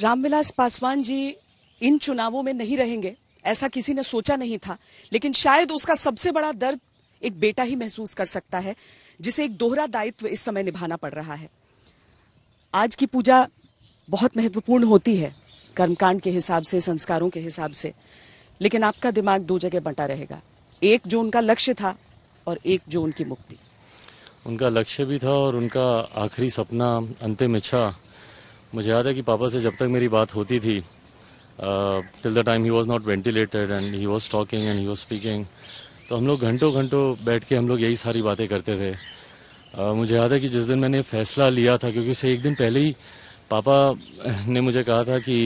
रामविलास पासवान जी इन चुनावों में नहीं रहेंगे ऐसा किसी ने सोचा नहीं था लेकिन शायद उसका सबसे बड़ा दर्द एक बेटा ही महसूस कर सकता है जिसे एक दोहरा दायित्व इस समय निभाना पड़ रहा है आज की पूजा बहुत महत्वपूर्ण होती है कर्मकांड के हिसाब से संस्कारों के हिसाब से लेकिन आपका दिमाग दो जगह बंटा रहेगा एक जो उनका लक्ष्य था और एक जो उनकी मुक्ति उनका लक्ष्य भी था और उनका आखिरी सपना अंतिम इच्छा मुझे याद है कि पापा से जब तक मेरी बात होती थी till the time he was not ventilated and he was talking and he was speaking तो हम लोग घंटों घंटों बैठ के हम लोग यही सारी बातें करते थे uh, मुझे याद है कि जिस दिन मैंने फैसला लिया था क्योंकि उसे एक दिन पहले ही पापा ने मुझे कहा था कि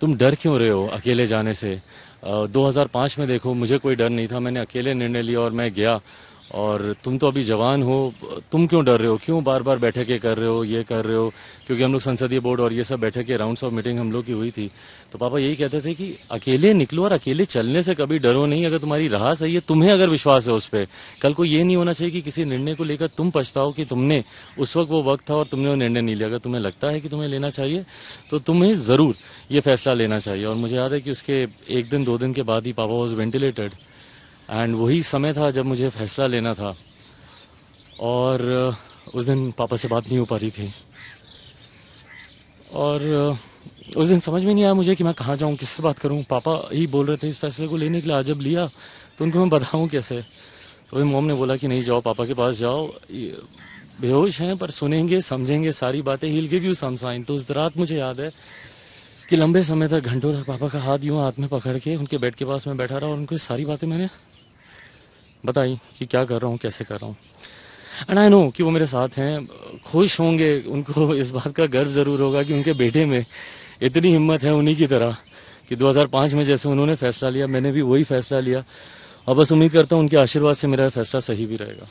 तुम डर क्यों रहे हो अकेले जाने से uh, 2005 में देखो मुझे कोई डर नहीं था मैंने अकेले निर्णय लिया और मैं गया और तुम तो अभी जवान हो तुम क्यों डर रहे हो क्यों बार बार बैठे के कर रहे हो ये कर रहे हो क्योंकि हम लोग संसदीय बोर्ड और ये सब बैठे के राउंड्स ऑफ मीटिंग हम लोग की हुई थी तो पापा यही कहते थे कि अकेले निकलो और अकेले चलने से कभी डरो नहीं अगर तुम्हारी राह सही है तुम्हें अगर विश्वास है उस पर कल को ये नहीं होना चाहिए कि किसी निर्णय को लेकर तुम पछताओ कि तुमने उस वक्त वो वक्त था और तुमने वो निर्णय नहीं लिया अगर तुम्हें लगता है कि तुम्हें लेना चाहिए तो तुम्हें ज़रूर ये फैसला लेना चाहिए और मुझे याद है कि उसके एक दिन दो दिन के बाद ही पापा वॉज वेंटिलेटेड एंड वही समय था जब मुझे फैसला लेना था और उस दिन पापा से बात नहीं हो पा रही थी और उस दिन समझ में नहीं आया मुझे कि मैं कहाँ जाऊँ किससे बात करूँ पापा ही बोल रहे थे इस फैसले को लेने के लिए जब लिया तो उनको मैं बताऊँ कैसे तो फिर मोम ने बोला कि नहीं जाओ पापा के पास जाओ बेहोश हैं पर सुनेंगे समझेंगे सारी बातें he'll give you some sign तो उस रात मुझे याद है कि लंबे समय तक घंटों तक पापा का हाथ यूँ हाथ में पकड़ के उनके बेड के पास मैं बैठा रहा और उनको सारी बातें मैंने बताई कि क्या कर रहा हूँ कैसे कर रहा हूँ एंड आई नो कि वो मेरे साथ हैं खुश होंगे उनको इस बात का गर्व ज़रूर होगा कि उनके बेटे में इतनी हिम्मत है उन्हीं की तरह कि 2005 में जैसे उन्होंने फैसला लिया मैंने भी वही फैसला लिया और बस उम्मीद करता हूँ उनके आशीर्वाद से मेरा फैसला सही भी रहेगा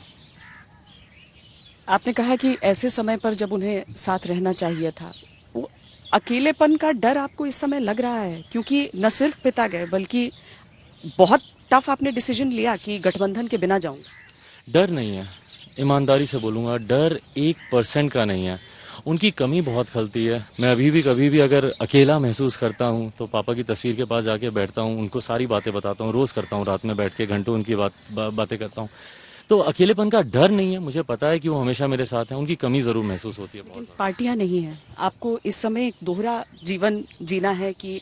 आपने कहा कि ऐसे समय पर जब उन्हें साथ रहना चाहिए था वो अकेलेपन का डर आपको इस समय लग रहा है क्योंकि न सिर्फ पिता गए बल्कि बहुत टफ आपने डिसीजन लिया कि गठबंधन के बिना जाऊंगा डर नहीं है ईमानदारी से बोलूँगा डर एक परसेंट का नहीं है उनकी कमी बहुत खलती है मैं अभी भी कभी भी अगर अकेला महसूस करता हूँ तो पापा की तस्वीर के पास जाके बैठता हूँ उनको सारी बातें बताता हूँ रोज़ करता हूँ रात में बैठ के घंटों उनकी बात बा, बातें करता हूँ तो अकेलेपन का डर नहीं है मुझे पता है कि वो हमेशा मेरे साथ हैं उनकी कमी ज़रूर महसूस होती है पार्टियाँ नहीं है आपको इस समय एक दोहरा जीवन जीना है कि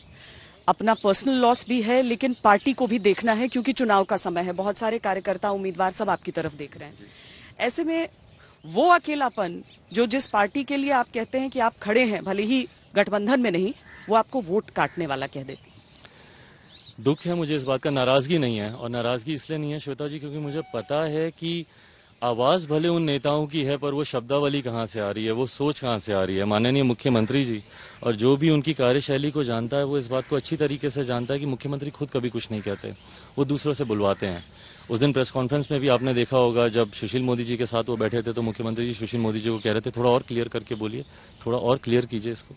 अपना पर्सनल लॉस भी है लेकिन पार्टी को भी देखना है क्योंकि चुनाव का समय है बहुत सारे कार्यकर्ता उम्मीदवार सब आपकी तरफ देख रहे हैं ऐसे में वो अकेलापन जो जिस पार्टी के लिए आप कहते हैं कि आप खड़े हैं भले ही गठबंधन में नहीं वो आपको वोट काटने वाला कह देती दुख है मुझे इस बात का नाराजगी नहीं है और नाराजगी इसलिए नहीं है श्वेता जी क्योंकि मुझे पता है कि आवाज भले उन नेताओं की है पर वो शब्दावली कहाँ से आ रही है वो सोच कहाँ से आ रही है माननीय मुख्यमंत्री जी और जो भी उनकी कार्यशैली को जानता है वो इस बात को अच्छी तरीके से जानता है कि मुख्यमंत्री खुद कभी कुछ नहीं कहते वो दूसरों से बुलवाते हैं उस दिन प्रेस कॉन्फ्रेंस में भी आपने देखा होगा जब सुशील मोदी जी के साथ वो बैठे थे तो मुख्यमंत्री जी सुशील मोदी जी को कह रहे थे थोड़ा और क्लियर करके बोलिए थोड़ा और क्लियर कीजिए इसको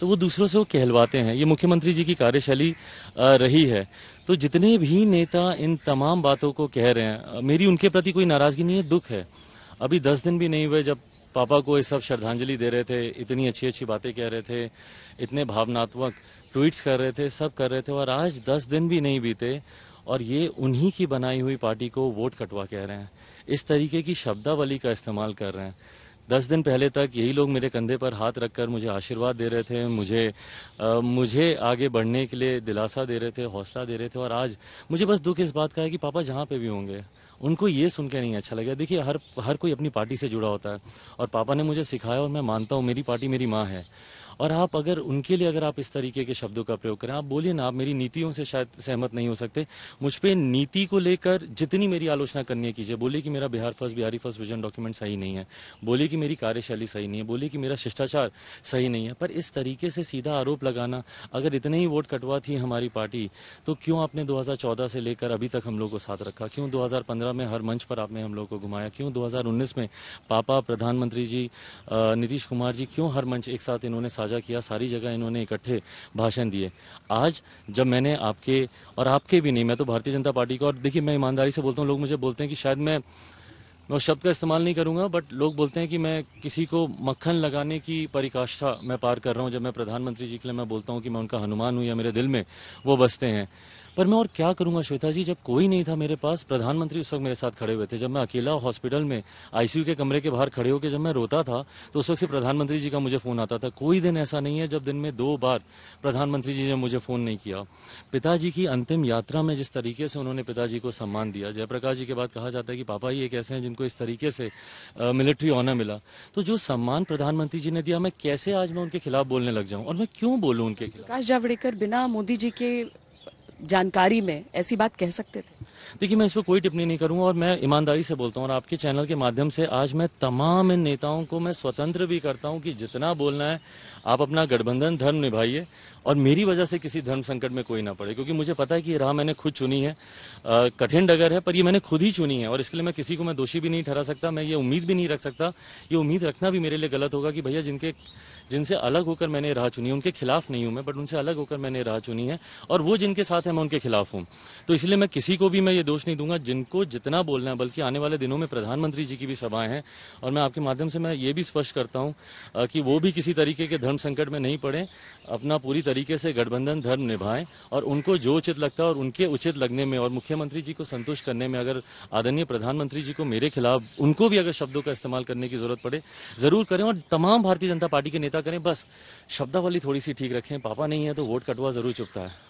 तो वो दूसरों से वो कहलवाते हैं ये मुख्यमंत्री जी की कार्यशैली रही है तो जितने भी नेता इन तमाम बातों को कह रहे हैं मेरी उनके प्रति कोई नाराजगी नहीं है दुख है अभी दस दिन भी नहीं हुए जब पापा को ये सब श्रद्धांजलि दे रहे थे इतनी अच्छी अच्छी बातें कह रहे थे इतने भावनात्मक ट्वीट्स कर रहे थे सब कर रहे थे और आज दस दिन भी नहीं बीते और ये उन्हीं की बनाई हुई पार्टी को वोट कटवा कह रहे हैं इस तरीके की शब्दावली का इस्तेमाल कर रहे हैं दस दिन पहले तक यही लोग मेरे कंधे पर हाथ रखकर मुझे आशीर्वाद दे रहे थे मुझे आ, मुझे आगे बढ़ने के लिए दिलासा दे रहे थे हौसला दे रहे थे और आज मुझे बस दुख इस बात का है कि पापा जहाँ पे भी होंगे उनको ये सुन के नहीं अच्छा लगा देखिए हर हर कोई अपनी पार्टी से जुड़ा होता है और पापा ने मुझे सिखाया और मैं मानता हूँ मेरी पार्टी मेरी माँ है और आप अगर उनके लिए अगर आप इस तरीके के शब्दों का प्रयोग करें आप बोलिए ना आप मेरी नीतियों से शायद सहमत नहीं हो सकते मुझ पर नीति को लेकर जितनी मेरी आलोचना करनी है कीजिए बोलिए कि मेरा Bihar first Bihari first vision document सही नहीं है बोलिए कि मेरी कार्यशैली सही नहीं है बोलिए कि मेरा शिष्टाचार सही नहीं है पर इस तरीके से सीधा आरोप लगाना अगर इतने ही वोट कटवा थी हमारी पार्टी तो क्यों आपने दो से लेकर अभी तक हम लोग को साथ रखा क्यों दो में हर मंच पर आपने हम लोग को घुमाया क्यों दो में पापा प्रधानमंत्री जी नीतीश कुमार जी क्यों हर मंच एक साथ इन्होंने साथ साझा किया सारी जगह इन्होंने इकट्ठे भाषण दिए आज जब मैंने आपके और आपके भी नहीं मैं तो भारतीय जनता पार्टी का और देखिए मैं ईमानदारी से बोलता हूँ लोग मुझे बोलते हैं कि शायद मैं मैं उस शब्द का इस्तेमाल नहीं करूंगा बट लोग बोलते हैं कि मैं किसी को मक्खन लगाने की परिकाष्ठा मैं पार कर रहा हूं जब मैं प्रधानमंत्री जी के लिए मैं बोलता हूं कि मैं उनका हनुमान हूं या मेरे दिल में वो बसते हैं पर मैं और क्या करूंगा श्वेता जी जब कोई नहीं था मेरे पास प्रधानमंत्री उस वक्त मेरे साथ खड़े हुए थे जब मैं अकेला हॉस्पिटल में आईसीयू के कमरे के बाहर खड़े होकर जब मैं रोता था तो उस वक्त से प्रधानमंत्री जी का मुझे फ़ोन आता था कोई दिन ऐसा नहीं है जब दिन में दो बार प्रधानमंत्री जी ने मुझे फ़ोन नहीं किया पिताजी की अंतिम यात्रा में जिस तरीके से उन्होंने पिताजी को सम्मान दिया जयप्रकाश जी के बाद कहा जाता है कि पापा ये एक ऐसे हैं जिनको इस तरीके से मिलिट्री ऑनर मिला तो जो सम्मान प्रधानमंत्री जी ने दिया मैं कैसे आज मैं उनके खिलाफ बोलने लग जाऊं और मैं क्यों बोलूँ उनके खिलाफ प्रकाश जावड़ेकर बिना मोदी जी के जानकारी में ऐसी बात कह सकते थे देखिए मैं इस पर कोई टिप्पणी नहीं करूंगा और मैं ईमानदारी से बोलता हूँ और आपके चैनल के माध्यम से आज मैं तमाम इन नेताओं को मैं स्वतंत्र भी करता हूँ कि जितना बोलना है आप अपना गठबंधन धर्म निभाइए और मेरी वजह से किसी धर्म संकट में कोई ना पड़े क्योंकि मुझे पता है कि ये राह मैंने खुद चुनी है कठिन डगर है पर ये मैंने खुद ही चुनी है और इसके लिए मैं किसी को मैं दोषी भी नहीं ठहरा सकता मैं ये उम्मीद भी नहीं रख सकता ये उम्मीद रखना भी मेरे लिए गलत होगा कि भैया जिनके जिनसे अलग होकर मैंने राह चुनी उनके खिलाफ नहीं हूँ मैं बट उनसे अलग होकर मैंने राह चुनी है और वो जिनके साथ है मैं उनके खिलाफ हूँ तो इसलिए मैं किसी को भी मैं ये दोष नहीं दूंगा जिनको जितना बोलना है बल्कि आने वाले दिनों में प्रधानमंत्री जी की भी सभाएं हैं और मैं आपके माध्यम से मैं ये भी स्पष्ट करता हूँ कि वो भी किसी तरीके के धर्म संकट में नहीं पड़े अपना पूरी तरीके से गठबंधन धर्म निभाएं और उनको जो उचित लगता है और उनके उचित लगने में और मुख्यमंत्री जी को संतुष्ट करने में अगर आदरणीय प्रधानमंत्री जी को मेरे खिलाफ उनको भी अगर शब्दों का इस्तेमाल करने की जरूरत पड़े जरूर करें और तमाम भारतीय जनता पार्टी के नेता करें बस शब्दावली थोड़ी सी ठीक रखें पापा नहीं है तो वोट कटवा जरूर चुपता है